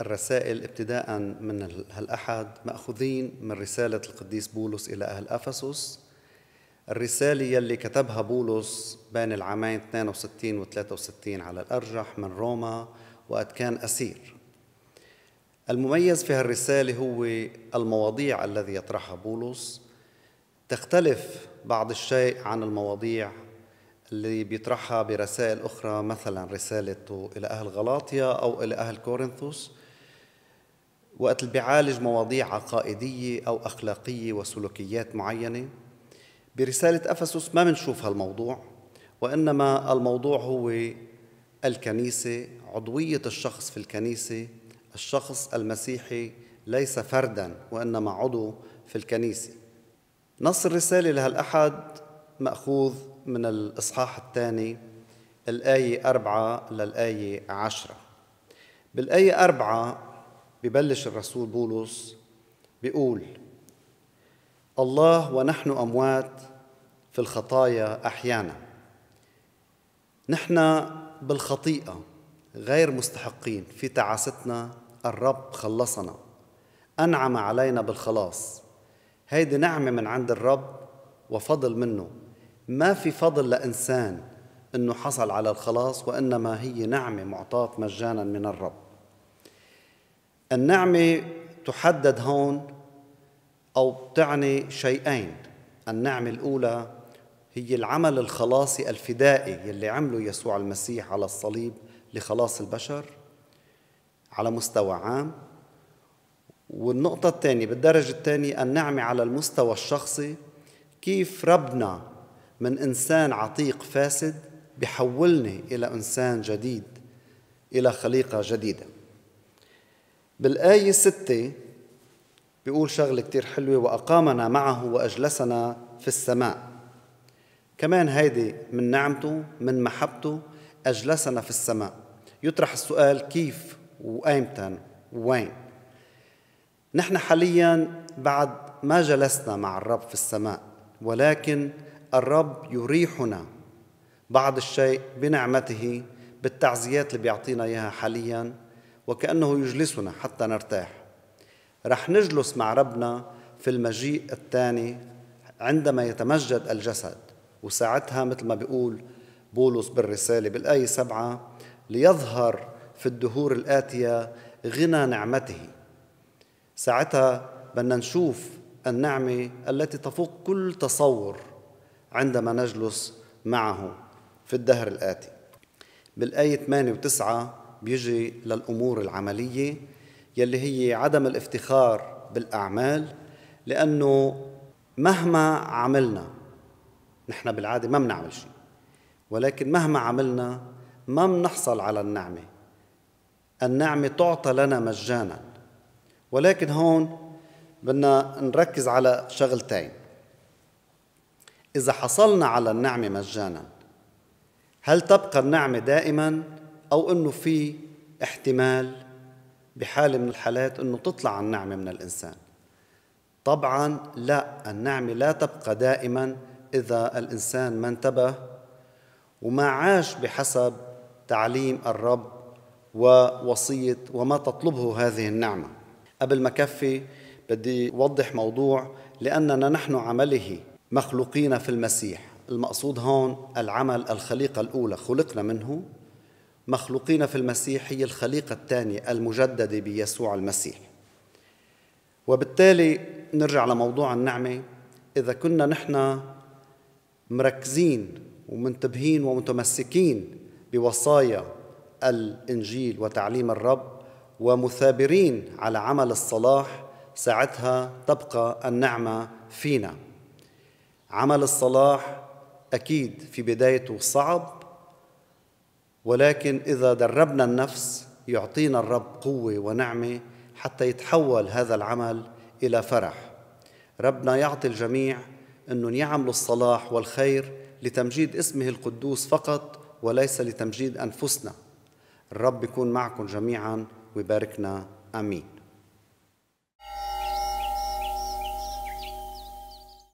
الرسائل ابتداء من هالأحد مأخوذين من رسالة القديس بولس إلى أهل أفسس الرسالة يلي كتبها بولس بين العامين 62 و 63 على الأرجح من روما وقت كان أسير المميز في هالرسالة هو المواضيع الذي يطرحها بولس تختلف بعض الشيء عن المواضيع اللي بيطرحها برسائل أخرى مثلا رسالته إلى أهل غلاطيا أو إلى أهل كورنثوس وقت اللي بيعالج مواضيع عقائدية أو أخلاقية وسلوكيات معينة برسالة أفسس ما بنشوف هالموضوع وإنما الموضوع هو الكنيسة عضوية الشخص في الكنيسة الشخص المسيحي ليس فردا وإنما عضو في الكنيسة نص الرسالة لهالأحد مأخوذ من الإصحاح الثاني الآية أربعة للآية عشرة بالآية أربعة ببلش الرسول بولس بيقول الله ونحن أموات في الخطايا أحيانا نحن بالخطيئة غير مستحقين في تعاستنا الرب خلصنا أنعم علينا بالخلاص هيدي نعمة من عند الرب وفضل منه ما في فضل لإنسان أنه حصل على الخلاص وإنما هي نعمة معطاة مجانا من الرب النعمة تحدد هون أو تعني شيئين النعمة الأولى هي العمل الخلاصي الفدائي يلي عمله يسوع المسيح على الصليب لخلاص البشر على مستوى عام والنقطة الثانية بالدرجة الثانية النعمة على المستوى الشخصي كيف ربنا من إنسان عتيق فاسد بحولني إلى إنسان جديد إلى خليقة جديدة بالآية ستة بيقول شغلة كتير حلوة وأقامنا معه وأجلسنا في السماء كمان هيدي من نعمته من محبته أجلسنا في السماء يطرح السؤال كيف وأيمتى وين نحن حاليا بعد ما جلسنا مع الرب في السماء ولكن الرب يريحنا بعض الشيء بنعمته بالتعزيات اللي بيعطينا اياها حاليا وكأنه يجلسنا حتى نرتاح رح نجلس مع ربنا في المجيء الثاني عندما يتمجد الجسد وساعتها مثل ما بيقول بولس بالرسالة بالآية سبعة ليظهر في الدهور الآتية غنى نعمته ساعتها بدنا نشوف النعمة التي تفوق كل تصور عندما نجلس معه في الدهر الآتي بالآية 8 و 9 بيجي للأمور العملية يلي هي عدم الافتخار بالأعمال لأنه مهما عملنا نحن بالعادة ما بنعمل شيء ولكن مهما عملنا ما بنحصل على النعمة النعمة تعطى لنا مجانا ولكن هون بدنا نركز على شغلتين إذا حصلنا على النعمة مجانا هل تبقى النعمة دائما أو أنه في احتمال بحالة من الحالات أنه تطلع النعمة من الإنسان طبعا لا النعمة لا تبقى دائما إذا الإنسان ما انتبه وما عاش بحسب تعليم الرب ووصية وما تطلبه هذه النعمة قبل ما كفي بدي أوضح موضوع لأننا نحن عمله مخلوقين في المسيح المقصود هون العمل الخليقة الأولى خلقنا منه مخلوقين في المسيح هي الخليقة الثانية المجددة بيسوع المسيح وبالتالي نرجع لموضوع النعمة إذا كنا نحن مركزين ومنتبهين ومتمسكين بوصايا الإنجيل وتعليم الرب ومثابرين على عمل الصلاح ساعتها تبقى النعمة فينا عمل الصلاح أكيد في بدايته صعب ولكن إذا دربنا النفس يعطينا الرب قوة ونعمة حتى يتحول هذا العمل إلى فرح ربنا يعطي الجميع أن يعملوا الصلاح والخير لتمجيد اسمه القدوس فقط وليس لتمجيد أنفسنا الرب يكون معكم جميعا ويباركنا آمين